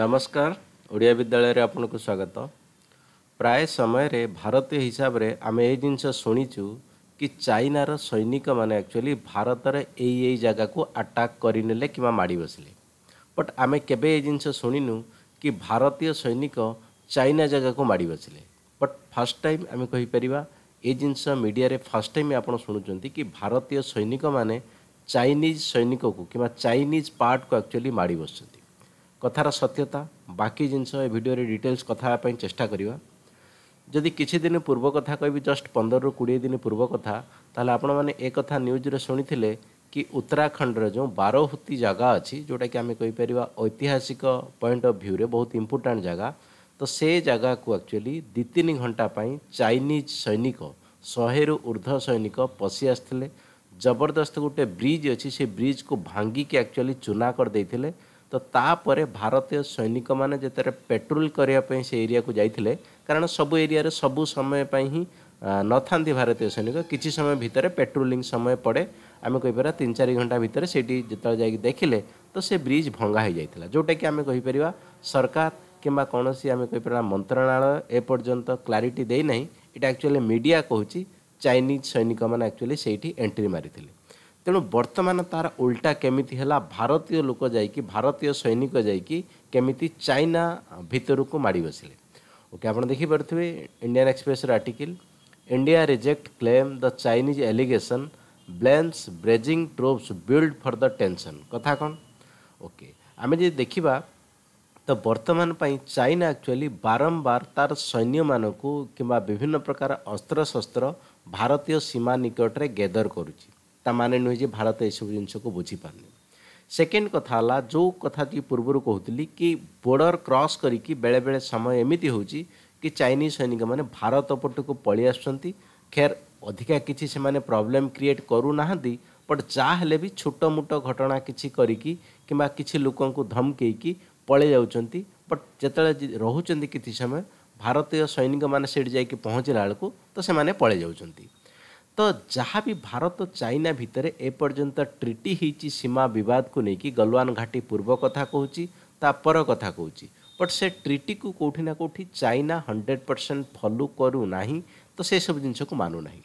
ନମସ୍କାର ଓଡ଼ିଆ ବିଦ୍ୟାଳୟରେ ଆପଣଙ୍କୁ ସ୍ୱାଗତ ପ୍ରାୟ ସମୟରେ ଭାରତୀୟ ହିସାବରେ ଆମେ ଏଇ ଜିନିଷ ଶୁଣିଛୁ କି ଚାଇନାର ସୈନିକମାନେ ଆକ୍ଚୁଆଲି ଭାରତର ଏଇ ଏଇ ଜାଗାକୁ ଆଟାକ୍ କରିନେଲେ କିମ୍ବା ମାଡ଼ି ବସିଲେ ବଟ୍ ଆମେ କେବେ ଏଇ ଜିନିଷ ଶୁଣିନୁ କି ଭାରତୀୟ ସୈନିକ ଚାଇନା ଜାଗାକୁ ମାଡ଼ି ବସିଲେ ବଟ୍ ଫାର୍ଷ୍ଟ ଟାଇମ୍ ଆମେ କହିପାରିବା ଏ ଜିନିଷ ମିଡ଼ିଆରେ ଫାର୍ଷ୍ଟ ଟାଇମ୍ ଆପଣ ଶୁଣୁଛନ୍ତି କି ଭାରତୀୟ ସୈନିକମାନେ ଚାଇନିଜ୍ ସୈନିକକୁ କିମ୍ବା ଚାଇନିଜ୍ ପାର୍ଟକୁ ଆକ୍ଚୁଆଲି ମାଡ଼ି ବସୁଛନ୍ତି କଥାର ସତ୍ୟତା ବାକି ଜିନିଷ ଏ ଭିଡ଼ିଓରେ ଡିଟେଲ୍ସ କଥା ହେବା ପାଇଁ ଚେଷ୍ଟା କରିବା ଯଦି କିଛି ଦିନ ପୂର୍ବ କଥା କହିବି ଜଷ୍ଟ ପନ୍ଦରରୁ କୋଡ଼ିଏ ଦିନ ପୂର୍ବ କଥା ତାହେଲେ ଆପଣମାନେ ଏ କଥା ନ୍ୟୁଜ୍ରେ ଶୁଣିଥିଲେ କି ଉତ୍ତରାଖଣ୍ଡର ଯେଉଁ ବାରହୁତି ଜାଗା ଅଛି ଯେଉଁଟାକି ଆମେ କହିପାରିବା ଐତିହାସିକ ପଏଣ୍ଟ ଅଫ୍ ଭ୍ୟୁରେ ବହୁତ ଇମ୍ପୋର୍ଟାଣ୍ଟ ଜାଗା ତ ସେ ଜାଗାକୁ ଆକ୍ଚୁଆଲି ଦୁଇ ତିନି ଘଣ୍ଟା ପାଇଁ ଚାଇନିଜ୍ ସୈନିକ ଶହେରୁ ଉର୍ଦ୍ଧ୍ୱ ସୈନିକ ପଶି ଆସିଥିଲେ ଜବରଦସ୍ତ ଗୋଟେ ବ୍ରିଜ୍ ଅଛି ସେ ବ୍ରିଜ୍କୁ ଭାଙ୍ଗିକି ଆକ୍ଚୁଆଲି ଚୂନା କରିଦେଇଥିଲେ तो तापर भारतीय सैनिक मैंने जो पेट्रोल करने से एरिया को जाते कारण सबू एरिया सब समय न था भारतीय सैनिक किसी समय भितर पेट्रोलिंग समय पड़े आम कहींपर तीन चार घंटा भितर से जिते जा देखिले तो से ब्रिज भंगा हो जाता जोटा कि आम कहीपर सरकार किसी कौन आम कहीपर मंत्रणालय एपर्यंत क्लारीटी देना यहाँ एक्चुअली मीडिया कहूँ चाइनिज सैनिक मैंने एक्चुअली सही एंट्री मारी ତେଣୁ ବର୍ତ୍ତମାନ ତାର ଓଲଟା କେମିତି ହେଲା ଭାରତୀୟ ଲୋକ ଯାଇକି ଭାରତୀୟ ସୈନିକ ଯାଇକି କେମିତି ଚାଇନା ଭିତରକୁ ମାଡ଼ି ବସିଲେ ଓକେ ଆପଣ ଦେଖିପାରୁଥିବେ ଇଣ୍ଡିଆନ୍ ଏକ୍ସପ୍ରେସ୍ର article India reject claim the Chinese allegation blames breaching troops build for the tension କଥା କ'ଣ ଓକେ ଆମେ ଯଦି ଦେଖିବା ତ ବର୍ତ୍ତମାନ ପାଇଁ ଚାଇନା ଆକ୍ଚୁଆଲି ବାରମ୍ବାର ତାର ସୈନ୍ୟମାନଙ୍କୁ କିମ୍ବା ବିଭିନ୍ନ ପ୍ରକାର ଅସ୍ତ୍ରଶସ୍ତ୍ର ଭାରତୀୟ ସୀମା ନିକଟରେ ଗେଦର କରୁଛି ता माने नुहे भारत ए सब जिनस को सेकेंड कथा जो कथा जी पूर्व कहती कि बोर्डर क्रस कर समय एमती हो कि चाइनीज सैनिक मैंने भारत पट को पलि आसर अधिका कि प्रोब्लेम क्रिएट करूना बट जहाँ भी छोटमोट घटना किसी करोक धमकई पलि जाऊँच बट जिते रोच किसी समय भारतीय सैनिक मैंने जाकि पहुँचला बेलू तो से पलि जाऊँच ତ ଯାହା ବି ଭାରତ ଚାଇନା ଭିତରେ ଏପର୍ଯ୍ୟନ୍ତ ଟ୍ରିଟି ହେଇଛି ସୀମା ବିବାଦକୁ ନେଇକି ଗଲୱାନ ଘାଟି ପୂର୍ବ କଥା କହୁଛି ତା ପର କଥା କହୁଛି ବଟ୍ ସେ ଟ୍ରିଟିକୁ କେଉଁଠି ନା କେଉଁଠି ଚାଇନା ହଣ୍ଡ୍ରେଡ଼ ପରସେଣ୍ଟ ଫଲୋ କରୁନାହିଁ ତ ସେସବୁ ଜିନିଷକୁ ମାନୁନାହିଁ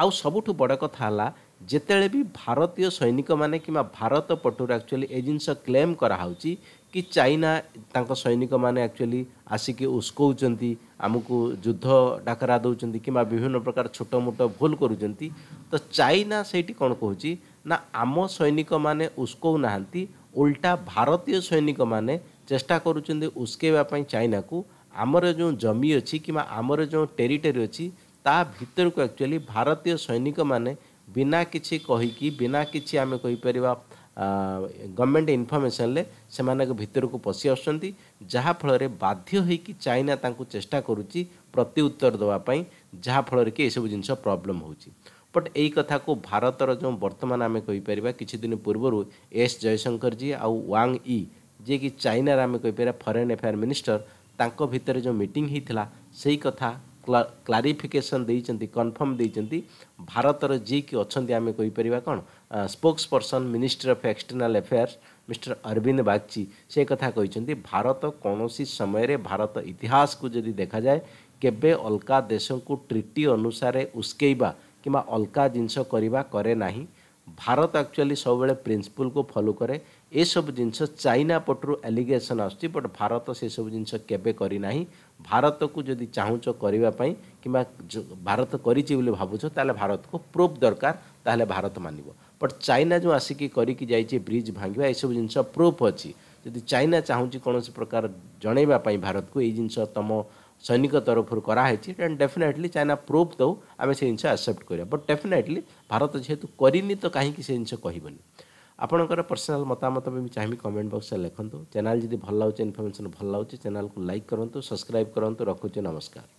ଆଉ ସବୁଠୁ ବଡ଼ କଥା ହେଲା ଯେତେବେଳେ ବି ଭାରତୀୟ ସୈନିକମାନେ କିମ୍ବା ଭାରତ ପଟରୁ ଆକ୍ଚୁଆଲି ଏ ଜିନିଷ କ୍ଲେମ୍ କରାହେଉଛି କି ଚାଇନା ତାଙ୍କ ସୈନିକମାନେ ଆକ୍ଚୁଆଲି ଆସିକି ଉସ୍କଉଛନ୍ତି ଆମକୁ ଯୁଦ୍ଧ ଡାକରା ଦେଉଛନ୍ତି କିମ୍ବା ବିଭିନ୍ନ ପ୍ରକାର ଛୋଟମୋଟ ଭୁଲ କରୁଛନ୍ତି ତ ଚାଇନା ସେଇଠି କ'ଣ କହୁଛି ନା ଆମ ସୈନିକମାନେ ଉସ୍କଉ ନାହାନ୍ତି ଓଲଟା ଭାରତୀୟ ସୈନିକମାନେ ଚେଷ୍ଟା କରୁଛନ୍ତି ଉସ୍କେଇବା ପାଇଁ ଚାଇନାକୁ ଆମର ଯେଉଁ ଜମି ଅଛି କିମ୍ବା ଆମର ଯେଉଁ ଟେରିଟେରୀ ଅଛି ତା ଭିତରକୁ ଆକ୍ଚୁଆଲି ଭାରତୀୟ ସୈନିକମାନେ ବିନା କିଛି କହିକି ବିନା କିଛି ଆମେ କହିପାରିବା ଗଭର୍ଣ୍ଣମେଣ୍ଟ ଇନଫର୍ମେସନ୍ରେ ସେମାନଙ୍କ ଭିତରକୁ ପଶି ଆସୁଛନ୍ତି ଯାହାଫଳରେ ବାଧ୍ୟ ହୋଇକି ଚାଇନା ତାଙ୍କୁ ଚେଷ୍ଟା କରୁଛି ପ୍ରତି ଉତ୍ତର ଦେବା ପାଇଁ ଯାହାଫଳରେ କି ଏସବୁ ଜିନିଷ ପ୍ରୋବ୍ଲେମ୍ ହେଉଛି ବଟ୍ ଏଇ କଥାକୁ ଭାରତର ଯେଉଁ ବର୍ତ୍ତମାନ ଆମେ କହିପାରିବା କିଛି ଦିନ ପୂର୍ବରୁ ଏସ୍ ଜୟଶଙ୍କରଜୀ ଆଉ ୱାଙ୍ଗ୍ ଇ ଯିଏକି ଚାଇନାର ଆମେ କହିପାରିବା ଫରେନ୍ ଆଫେୟାର୍ ମିନିଷ୍ଟର ତାଙ୍କ ଭିତରେ ଯେଉଁ ମିଟିଂ ହୋଇଥିଲା ସେଇ କଥା क्लारिफिकेसन दे कनफर्म दे भारत जी कि अच्छा आम कहीपर कौन spokesperson minister of external affairs mister Arvind Bagchi से कथा कही भारत कौन सी समय रे भारत इतिहास को जदि देखा जाए केबे अलका देश को ट्रिटी अनुसार उस्कवा कि अलका जिनस करवा कैना ଭାରତ ଆକ୍ଚୁଆଲି ସବୁବେଳେ ପ୍ରିନ୍ସିପୁଲ୍କୁ ଫଲୋ କରେ ଏସବୁ ଜିନିଷ ଚାଇନା ପଟରୁ ଆଲିଗେସନ୍ ଆସୁଛି ବଟ୍ ଭାରତ ସେସବୁ ଜିନିଷ କେବେ କରିନାହିଁ ଭାରତକୁ ଯଦି ଚାହୁଁଛ କରିବା ପାଇଁ କିମ୍ବା ଭାରତ କରିଛି ବୋଲି ଭାବୁଛ ତାହେଲେ ଭାରତକୁ ପ୍ରୁଫ୍ ଦରକାର ତାହେଲେ ଭାରତ ମାନିବ ବଟ୍ ଚାଇନା ଯେଉଁ ଆସିକି କରିକି ଯାଇଛି ବ୍ରିଜ୍ ଭାଙ୍ଗିବା ଏସବୁ ଜିନିଷ ପ୍ରୁଫ୍ ଅଛି ଯଦି ଚାଇନା ଚାହୁଁଛି କୌଣସି ପ୍ରକାର ଜଣାଇବା ପାଇଁ ଭାରତକୁ ଏଇ ଜିନିଷ ତୁମ ସୈନିକ ତରଫରୁ କରାହେଇଛି ଆଣ୍ଡ ଡେଫିନେଟଲି ଚାଇନା ପ୍ରୁଫ୍ ଦେଉ ଆମେ ସେ ଜିନିଷ ଆକ୍ସେପ୍ଟ କରିବା ବଟ୍ ଡେଫିନେଟଲି ଭାରତ ଯେହେତୁ କରିନି ତ କାହିଁକି ସେ ଜିନିଷ କହିବନି ଆପଣଙ୍କର ପର୍ସନାଲ୍ ମତାମତ ବି ଚାହିଁବି କମେଣ୍ଟ ବକ୍ସରେ ଲେଖନ୍ତୁ ଚ୍ୟାନେଲ୍ ଯଦି ଭଲ ଲାଗୁଛି ଇନଫର୍ମେସନ୍ ଭଲ ଲାଗୁଛି ଚ୍ୟାନେଲ୍କୁ ଲାଇକ୍ କରନ୍ତୁ ସବସ୍କ୍ରାଇବ୍ କରନ୍ତୁ ରଖୁଛି ନମସ୍କାର